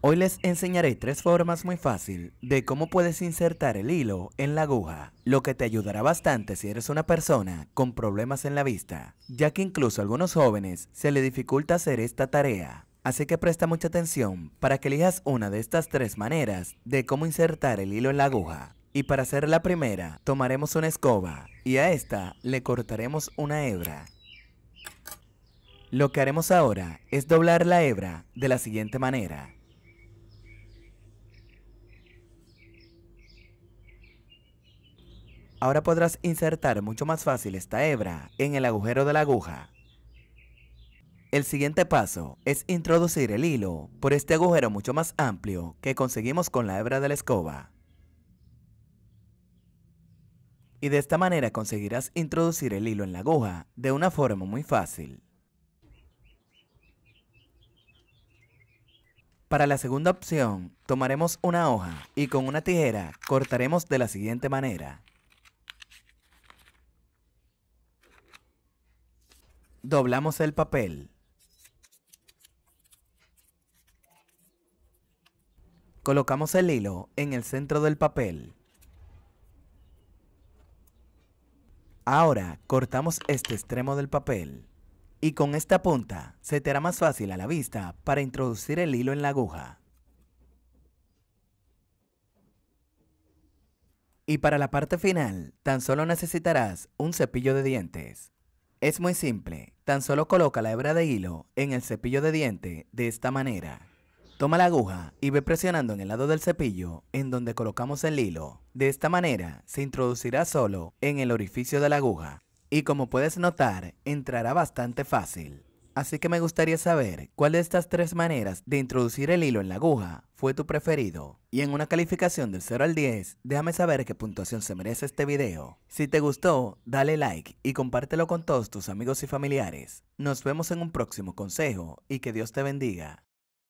Hoy les enseñaré tres formas muy fácil de cómo puedes insertar el hilo en la aguja, lo que te ayudará bastante si eres una persona con problemas en la vista, ya que incluso a algunos jóvenes se le dificulta hacer esta tarea. Así que presta mucha atención para que elijas una de estas tres maneras de cómo insertar el hilo en la aguja. Y para hacer la primera, tomaremos una escoba y a esta le cortaremos una hebra. Lo que haremos ahora es doblar la hebra de la siguiente manera. Ahora podrás insertar mucho más fácil esta hebra en el agujero de la aguja. El siguiente paso es introducir el hilo por este agujero mucho más amplio que conseguimos con la hebra de la escoba. Y de esta manera conseguirás introducir el hilo en la aguja de una forma muy fácil. Para la segunda opción, tomaremos una hoja y con una tijera cortaremos de la siguiente manera. Doblamos el papel. Colocamos el hilo en el centro del papel. Ahora cortamos este extremo del papel. Y con esta punta se te hará más fácil a la vista para introducir el hilo en la aguja. Y para la parte final, tan solo necesitarás un cepillo de dientes. Es muy simple, tan solo coloca la hebra de hilo en el cepillo de diente de esta manera. Toma la aguja y ve presionando en el lado del cepillo en donde colocamos el hilo. De esta manera se introducirá solo en el orificio de la aguja y como puedes notar entrará bastante fácil. Así que me gustaría saber cuál de estas tres maneras de introducir el hilo en la aguja fue tu preferido. Y en una calificación del 0 al 10, déjame saber qué puntuación se merece este video. Si te gustó, dale like y compártelo con todos tus amigos y familiares. Nos vemos en un próximo consejo y que Dios te bendiga.